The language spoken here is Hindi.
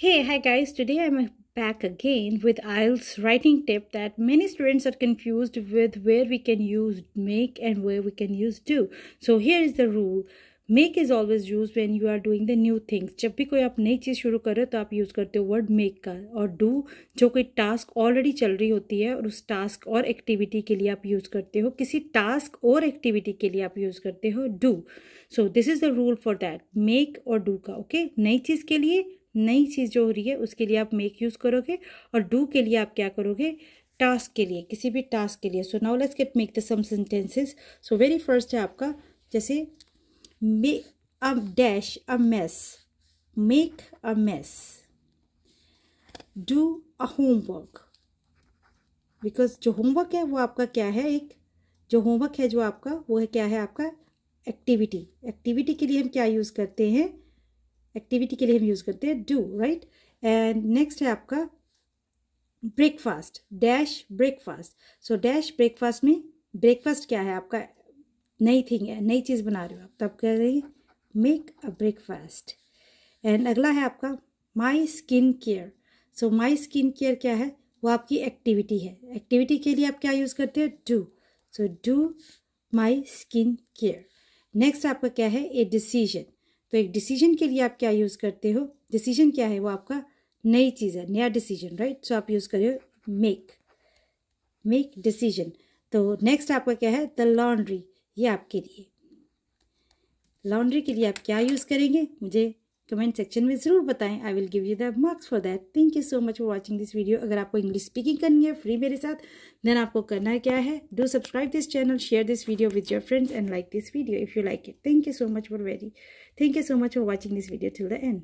Hey, hi guys. Today I'm back again with IELTS writing tip that many students are confused with where we can use make and where we can use do. So here is the rule. Make is always used when you are doing the new things. जब भी कोई आप नई चीज़ शुरू कर रहे हो तो आप यूज़ करते हो वर्ड मेक का और डू जो कोई टास्क ऑलरेडी चल रही होती है और उस टास्क और एक्टिविटी के लिए आप यूज़ करते हो किसी टास्क और एक्टिविटी के लिए आप यूज़ करते हो do so this is the rule for that make और डू का okay? नई चीज़ के लिए नई चीज़ जो हो रही है उसके लिए आप मेक यूज़ करोगे और डू के लिए आप क्या करोगे टास्क के लिए किसी भी टास्क के लिए so now let's get make the some sentences so very first है आपका जैसे may a dash a mess make a mess do a homework because जो होमवर्क है वो आपका क्या है एक जो होमवर्क है जो आपका वो है क्या है आपका एक्टिविटी एक्टिविटी के लिए हम क्या यूज़ करते हैं एक्टिविटी के लिए हम यूज़ करते हैं डू राइट एंड नेक्स्ट है आपका breakfast dash breakfast so dash breakfast में ब्रेकफास्ट क्या है आपका नई थिंग है नई चीज़ बना रहे हो आप तब कह रहे हैं मेक अ ब्रेकफास्ट एंड अगला है आपका my skin care so my skin care क्या है वो आपकी एक्टिविटी है एक्टिविटी के लिए आप क्या यूज़ करते हैं do so do my skin care next आपका क्या है ए डिसीजन तो एक डिसीजन के लिए आप क्या यूज़ करते हो डिसीजन क्या है वो आपका नई चीज़ है नया डिसीजन राइट सो आप यूज़ करें मेक मेक डिसीजन तो नेक्स्ट आपका क्या है द लॉन्ड्री ये आपके लिए लॉन्ड्री के लिए आप क्या यूज़ करेंगे मुझे कमेंट सेक्शन में ज़रूर बताएं I will give you the marks for that thank you so much for watching this video अगर आपको इंग्लिश स्पीकिंग करनी है फ्री मेरे साथ देन आपको करना क्या है do subscribe this channel share this video with your friends and like this video if you like it thank you so much for very thank you so much for watching this video till the and